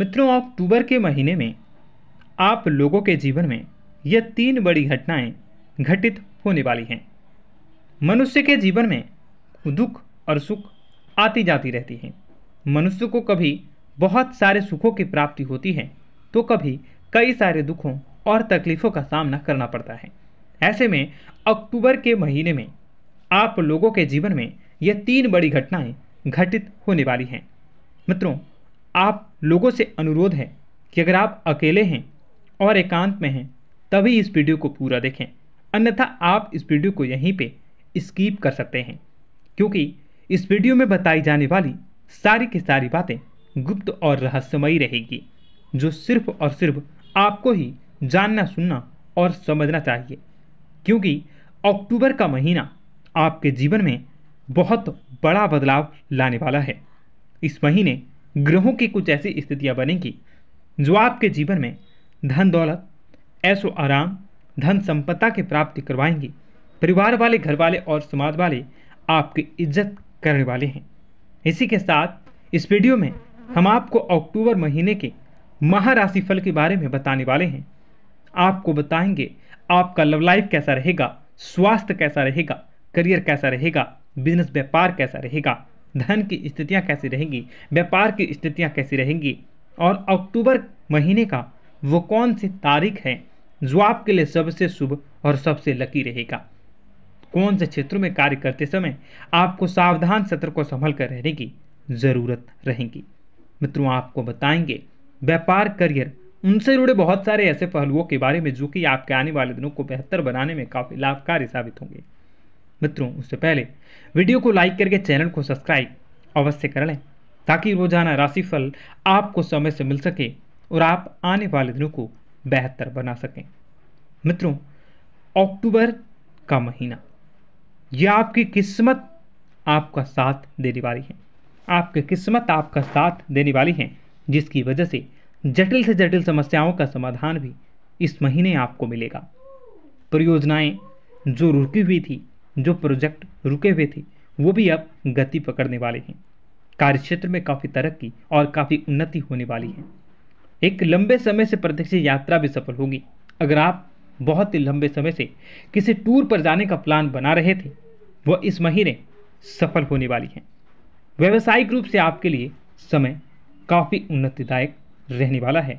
मित्रों अक्टूबर के महीने में आप लोगों के जीवन में ये तीन बड़ी घटनाएं घटित होने वाली हैं मनुष्य के जीवन में दुख और सुख आती जाती रहती है मनुष्य को कभी बहुत सारे सुखों की प्राप्ति होती है तो कभी कई सारे दुखों और तकलीफ़ों का सामना करना पड़ता है ऐसे में अक्टूबर के महीने में आप लोगों के जीवन में ये तीन बड़ी घटनाएं घटित होने वाली हैं मित्रों आप लोगों से अनुरोध है कि अगर आप अकेले हैं और एकांत में हैं तभी इस वीडियो को पूरा देखें अन्यथा आप इस वीडियो को यहीं पे स्कीप कर सकते हैं क्योंकि इस वीडियो में बताई जाने वाली सारी की सारी बातें गुप्त और रहस्यमयी रहेगी जो सिर्फ और सिर्फ आपको ही जानना सुनना और समझना चाहिए क्योंकि अक्टूबर का महीना आपके जीवन में बहुत बड़ा बदलाव लाने वाला है इस महीने ग्रहों की कुछ ऐसी स्थितियाँ बनेंगी जो आपके जीवन में धन दौलत ऐसो आराम धन संपदा की प्राप्ति करवाएंगी परिवार वाले घर वाले और समाज वाले आपकी इज्जत करने वाले हैं इसी के साथ इस वीडियो में हम आपको अक्टूबर महीने के महाराशि फल के बारे में बताने वाले हैं आपको बताएंगे आपका लव लाइफ कैसा रहेगा स्वास्थ्य कैसा रहेगा करियर कैसा रहेगा बिजनेस व्यापार कैसा रहेगा धन की स्थितियाँ कैसी रहेंगी व्यापार की स्थितियाँ कैसी रहेंगी और अक्टूबर महीने का वो कौन सी तारीख है जो आपके लिए सबसे शुभ और सबसे लकी रहेगा कौन से क्षेत्रों में कार्य करते समय आपको सावधान सत्र को संभल कर रहने की ज़रूरत रहेगी मित्रों आपको बताएंगे व्यापार करियर उनसे जुड़े बहुत सारे ऐसे पहलुओं के बारे में जो कि आपके आने वाले दिनों को बेहतर बनाने में काफ़ी लाभकारी साबित होंगे मित्रों उससे पहले वीडियो को लाइक करके चैनल को सब्सक्राइब अवश्य कर लें ताकि रोजाना राशिफल आपको समय से मिल सके और आप आने वाले दिनों को बेहतर बना सकें मित्रों अक्टूबर का महीना यह आपकी किस्मत आपका साथ देने वाली है आपकी किस्मत आपका साथ देने वाली है जिसकी वजह से जटिल से जटिल समस्याओं का समाधान भी इस महीने आपको मिलेगा परियोजनाएं जो रुकी हुई थी जो प्रोजेक्ट रुके हुए थे वो भी अब गति पकड़ने वाले हैं कार्यक्षेत्र में काफ़ी तरक्की और काफ़ी उन्नति होने वाली है एक लंबे समय से प्रत्यक्ष यात्रा भी सफल होगी अगर आप बहुत ही लंबे समय से किसी टूर पर जाने का प्लान बना रहे थे वह इस महीने सफल होने वाली है व्यावसायिक रूप से आपके लिए समय काफ़ी उन्नतिदायक रहने वाला है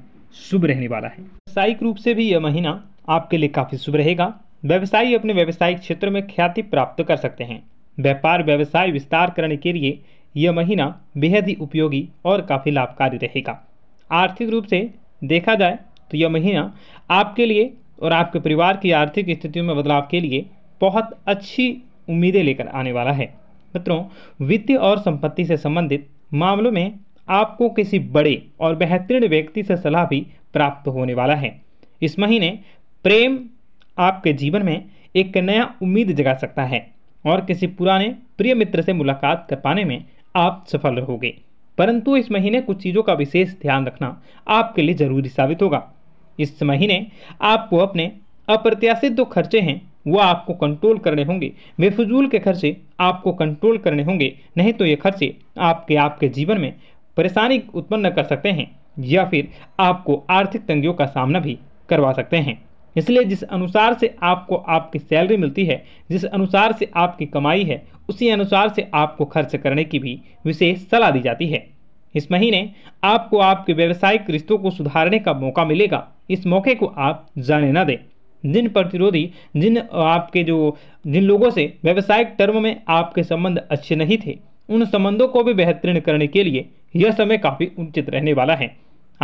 शुभ रहने वाला है व्यावसायिक रूप से भी यह महीना आपके लिए काफ़ी शुभ रहेगा व्यवसायी अपने व्यवसायिक क्षेत्र में ख्याति प्राप्त कर सकते हैं व्यापार व्यवसाय विस्तार करने के लिए यह महीना बेहद ही उपयोगी और काफ़ी लाभकारी रहेगा आर्थिक रूप से देखा जाए तो यह महीना आपके लिए और आपके परिवार की आर्थिक स्थितियों में बदलाव के लिए बहुत अच्छी उम्मीदें लेकर आने वाला है मित्रों वित्तीय और संपत्ति से संबंधित मामलों में आपको किसी बड़े और बेहतरीन व्यक्ति से सलाह भी प्राप्त होने वाला है इस महीने प्रेम आपके जीवन में एक नया उम्मीद जगा सकता है और किसी पुराने प्रिय मित्र से मुलाकात कर पाने में आप सफल रहोगे परंतु इस महीने कुछ चीज़ों का विशेष ध्यान रखना आपके लिए ज़रूरी साबित होगा इस महीने आपको अपने अप्रत्याशित जो खर्चे हैं वो आपको कंट्रोल करने होंगे बेफजूल के खर्चे आपको कंट्रोल करने होंगे नहीं तो ये खर्चे आपके आपके जीवन में परेशानी उत्पन्न कर सकते हैं या फिर आपको आर्थिक तंगियों का सामना भी करवा सकते हैं इसलिए जिस अनुसार से आपको आपकी सैलरी मिलती है जिस अनुसार से आपकी कमाई है उसी अनुसार से आपको खर्च करने की भी विशेष सलाह दी जाती है इस महीने आपको आपके व्यावसायिक रिश्तों को सुधारने का मौका मिलेगा इस मौके को आप जाने ना दें जिन प्रतिरोधी जिन आपके जो जिन लोगों से व्यावसायिक टर्म में आपके संबंध अच्छे नहीं थे उन संबंधों को भी बेहतरीन करने के लिए यह समय काफ़ी उचित रहने वाला है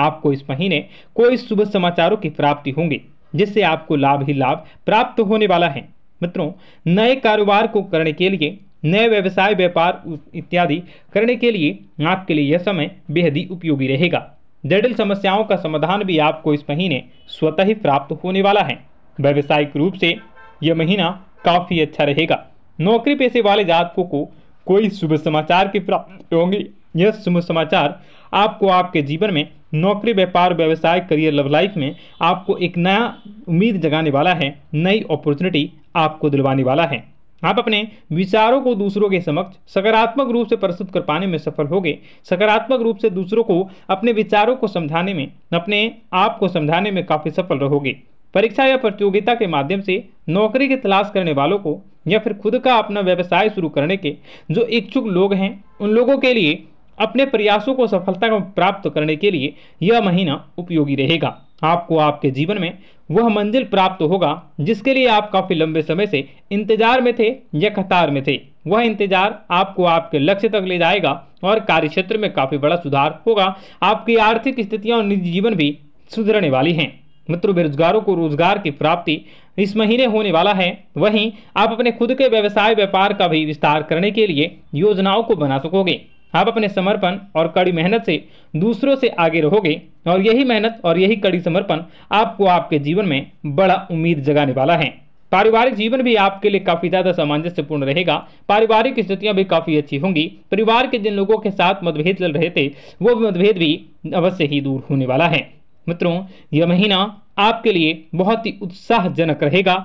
आपको इस महीने कोई शुभ समाचारों की प्राप्ति होंगी जिससे आपको लाभ ही लाभ प्राप्त होने वाला है मित्रों नए कारोबार को करने के लिए नए व्यवसाय व्यापार इत्यादि करने के लिए आपके लिए यह समय बेहद ही उपयोगी रहेगा जटिल समस्याओं का समाधान भी आपको इस महीने स्वतः ही प्राप्त होने वाला है व्यावसायिक रूप से यह महीना काफ़ी अच्छा रहेगा नौकरी पेशे वाले जातकों को कोई शुभ समाचार की प्राप्ति होंगी यह शुभ समाचार आपको आपके जीवन में नौकरी व्यापार व्यवसाय करियर लव लाइफ में आपको एक नया उम्मीद जगाने वाला है नई अपॉर्चुनिटी आपको दिलवाने वाला है आप अपने विचारों को दूसरों के समक्ष सकारात्मक रूप से प्रस्तुत कर पाने में सफल होंगे सकारात्मक रूप से दूसरों को अपने विचारों को समझाने में अपने आप को समझाने में काफ़ी सफल रहोगे परीक्षा या प्रतियोगिता के माध्यम से नौकरी की तलाश करने वालों को या फिर खुद का अपना व्यवसाय शुरू करने के जो इच्छुक लोग हैं उन लोगों के लिए अपने प्रयासों को सफलता को प्राप्त करने के लिए यह महीना उपयोगी रहेगा आपको आपके जीवन में वह मंजिल प्राप्त होगा जिसके लिए आप काफ़ी लंबे समय से इंतजार में थे या कतार में थे वह इंतजार आपको आपके लक्ष्य तक ले जाएगा और कार्य क्षेत्र में काफ़ी बड़ा सुधार होगा आपकी आर्थिक स्थितियाँ और निजी जीवन भी सुधरने वाली हैं मित्रों बेरोजगारों को रोजगार की प्राप्ति इस महीने होने वाला है वहीं आप अपने खुद के व्यवसाय व्यापार का भी विस्तार करने के लिए योजनाओं को बना सकोगे आप अपने समर्पण और कड़ी मेहनत से दूसरों से आगे रहोगे और यही मेहनत और यही कड़ी समर्पण आपको आपके जीवन में बड़ा उम्मीद जगाने वाला है पारिवारिक जीवन भी आपके लिए काफ़ी ज़्यादा सामंजस्यपूर्ण रहेगा पारिवारिक स्थितियाँ भी काफ़ी अच्छी होंगी परिवार के जिन लोगों के साथ मतभेद चल रहे थे वो मतभेद भी अवश्य ही दूर होने वाला है मित्रों यह महीना आपके लिए बहुत ही उत्साहजनक रहेगा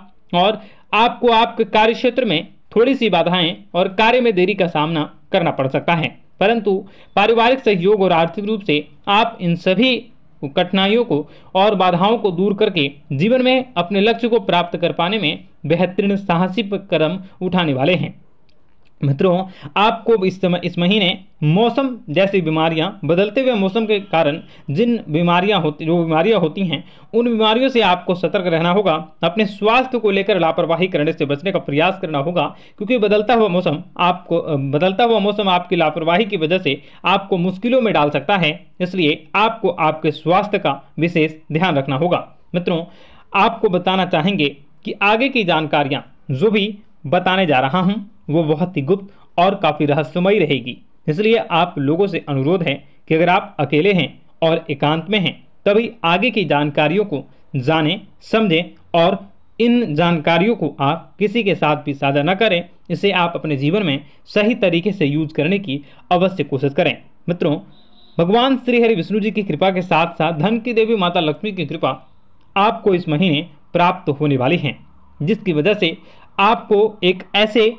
और आपको आपके कार्य क्षेत्र में थोड़ी सी बाधाएं और कार्य में देरी का सामना करना पड़ सकता है परंतु पारिवारिक सहयोग और आर्थिक रूप से आप इन सभी कठिनाइयों को और बाधाओं को दूर करके जीवन में अपने लक्ष्य को प्राप्त कर पाने में बेहतरीन साहसिक कदम उठाने वाले हैं मित्रों आपको इस समय इस महीने मौसम जैसी बीमारियां बदलते हुए मौसम के कारण जिन बीमारियां होती जो बीमारियां होती हैं उन बीमारियों से आपको सतर्क रहना होगा अपने स्वास्थ्य को लेकर लापरवाही करने से बचने का प्रयास करना होगा क्योंकि बदलता हुआ मौसम आपको बदलता हुआ मौसम आपकी लापरवाही की वजह से आपको मुश्किलों में डाल सकता है इसलिए आपको आपके स्वास्थ्य का विशेष ध्यान रखना होगा मित्रों आपको बताना चाहेंगे कि आगे की जानकारियाँ जो भी बताने जा रहा हूँ वो बहुत ही गुप्त और काफ़ी रहस्यमयी रहेगी इसलिए आप लोगों से अनुरोध है कि अगर आप अकेले हैं और एकांत में हैं तभी आगे की जानकारियों को जाने समझें और इन जानकारियों को आप किसी के साथ भी साझा न करें इसे आप अपने जीवन में सही तरीके से यूज करने की अवश्य कोशिश करें मित्रों भगवान श्री हरि विष्णु जी की कृपा के साथ साथ धन की देवी माता लक्ष्मी की कृपा आपको इस महीने प्राप्त होने वाली है जिसकी वजह से आपको एक ऐसे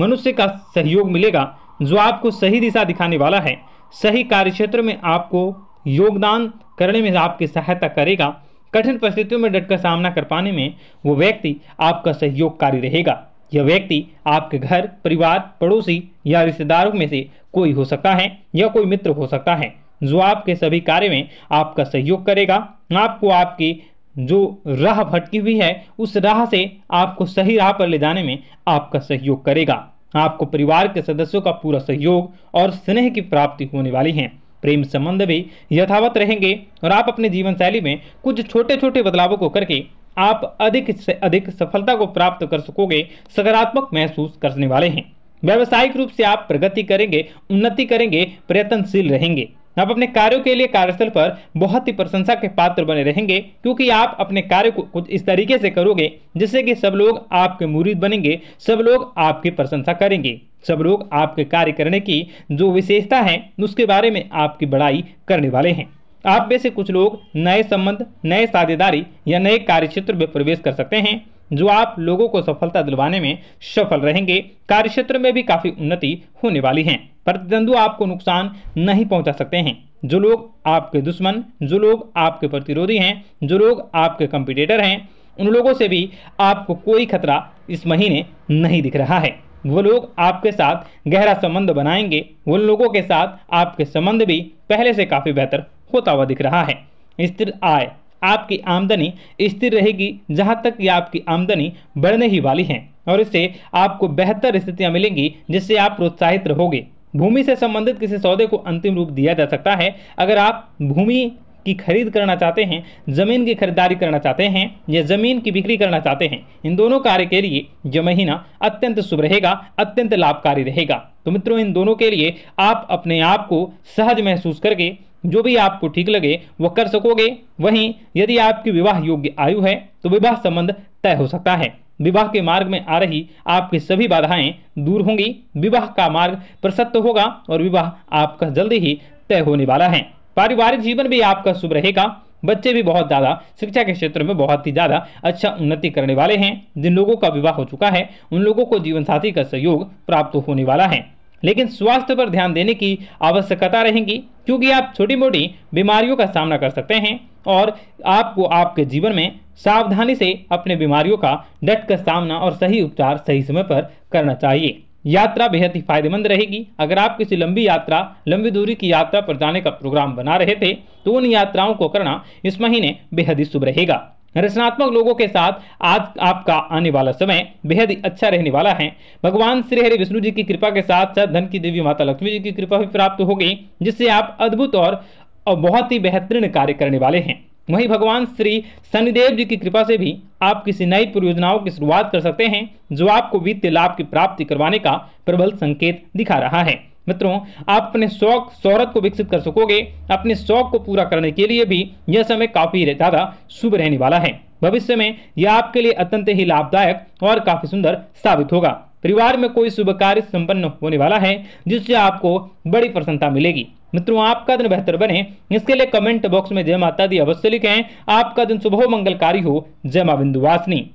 मनुष्य का सहयोग मिलेगा जो आपको सही दिशा दिखाने वाला है सही कार्य क्षेत्र में आपको योगदान करने में आपकी सहायता करेगा कठिन परिस्थितियों में डट कर सामना कर पाने में वो व्यक्ति आपका सहयोगकारी रहेगा यह व्यक्ति आपके घर परिवार पड़ोसी या रिश्तेदारों में से कोई हो सकता है या कोई मित्र हो सकता है जो आपके सभी कार्य में आपका सहयोग करेगा आपको आपकी जो राह भटकी हुई है उस राह से आपको सही राह पर ले जाने में आपका सहयोग करेगा आपको परिवार के सदस्यों का पूरा सहयोग और स्नेह की प्राप्ति होने वाली है प्रेम संबंध भी यथावत रहेंगे और आप अपने जीवन शैली में कुछ छोटे छोटे बदलावों को करके आप अधिक से अधिक सफलता को प्राप्त कर सकोगे सकारात्मक महसूस करने वाले हैं व्यावसायिक रूप से आप प्रगति करेंगे उन्नति करेंगे प्रयत्नशील रहेंगे आप अपने कार्यों के लिए कार्यस्थल पर बहुत ही प्रशंसा के पात्र बने रहेंगे क्योंकि आप अपने कार्य को कुछ इस तरीके से करोगे जिससे कि सब लोग आपके मुरीद बनेंगे सब लोग आपकी प्रशंसा करेंगे सब लोग आपके कार्य करने की जो विशेषता है उसके बारे में आपकी बड़ाई करने वाले हैं आप में से कुछ लोग नए संबंध नए साझेदारी या नए कार्य क्षेत्र में प्रवेश कर सकते हैं जो आप लोगों को सफलता दिलवाने में सफल रहेंगे कार्यक्षेत्र में भी काफ़ी उन्नति होने वाली है प्रतिद्वंदु आपको नुकसान नहीं पहुंचा सकते हैं जो लोग आपके दुश्मन जो लोग आपके प्रतिरोधी हैं जो लोग आपके कंपिटेटर हैं उन लोगों से भी आपको कोई खतरा इस महीने नहीं दिख रहा है वो लोग आपके साथ गहरा संबंध बनाएंगे उन लोगों के साथ आपके संबंध भी पहले से काफ़ी बेहतर होता हुआ दिख रहा है स्थिर आय आपकी आमदनी स्थिर रहेगी जहाँ तक कि आपकी आमदनी बढ़ने ही वाली है और इससे आपको बेहतर स्थितियाँ मिलेंगी जिससे आप प्रोत्साहित रहोगे भूमि से संबंधित किसी सौदे को अंतिम रूप दिया जा सकता है अगर आप भूमि की खरीद करना चाहते हैं ज़मीन की खरीदारी करना चाहते हैं या ज़मीन की बिक्री करना चाहते हैं इन दोनों कार्य के लिए यह महीना अत्यंत शुभ रहेगा अत्यंत लाभकारी रहेगा तो मित्रों इन दोनों के लिए आप अपने आप को सहज महसूस करके जो भी आपको ठीक लगे वह कर सकोगे वहीं यदि आपकी विवाह योग्य आयु है तो विवाह संबंध तय हो सकता है विवाह के मार्ग में आ रही आपकी सभी बाधाएं दूर होंगी विवाह का मार्ग प्रशस्त होगा और विवाह आपका जल्दी ही तय होने वाला है पारिवारिक जीवन भी आपका शुभ रहेगा बच्चे भी बहुत ज़्यादा शिक्षा के क्षेत्र में बहुत ही ज़्यादा अच्छा उन्नति करने वाले हैं जिन लोगों का विवाह हो चुका है उन लोगों को जीवन साथी का सहयोग प्राप्त होने वाला है लेकिन स्वास्थ्य पर ध्यान देने की आवश्यकता रहेगी क्योंकि आप छोटी मोटी बीमारियों का सामना कर सकते हैं और आपको आपके जीवन में सावधानी से अपने बीमारियों का डट कर सामना और सही उपचार सही समय पर करना चाहिए यात्रा बेहद ही फायदेमंद रहेगी अगर आप किसी लंबी यात्रा लंबी दूरी की यात्रा पर जाने का प्रोग्राम बना रहे थे तो उन यात्राओं को करना इस महीने बेहद ही शुभ रहेगा रचनात्मक लोगों के साथ आज आपका आने वाला समय बेहद ही अच्छा रहने वाला है भगवान श्री हरि विष्णु जी की कृपा के साथ साथ धन की देवी माता लक्ष्मी जी की कृपा भी प्राप्त होगी जिससे आप अद्भुत और बहुत ही बेहतरीन कार्य करने वाले हैं वहीं भगवान श्री शनिदेव जी की कृपा से भी आप किसी नई परियोजनाओं की शुरुआत कर सकते हैं जो आपको वित्तीय लाभ की प्राप्ति करवाने का प्रबल संकेत दिखा रहा है मित्रों आप अपने शौक शौरत को विकसित कर सकोगे अपने शौक को पूरा करने के लिए भी यह समय काफ़ी ज़्यादा शुभ रहने वाला है भविष्य में यह आपके लिए अत्यंत ही लाभदायक और काफ़ी सुंदर साबित होगा परिवार में कोई शुभ कार्य संपन्न होने वाला है जिससे आपको बड़ी प्रसन्नता मिलेगी मित्रों आपका दिन बेहतर बने इसके लिए कमेंट बॉक्स में जय माता दी अवश्य लिखें आपका दिन शुभ मंगलकारी हो जय माँ बिंदुवासिनी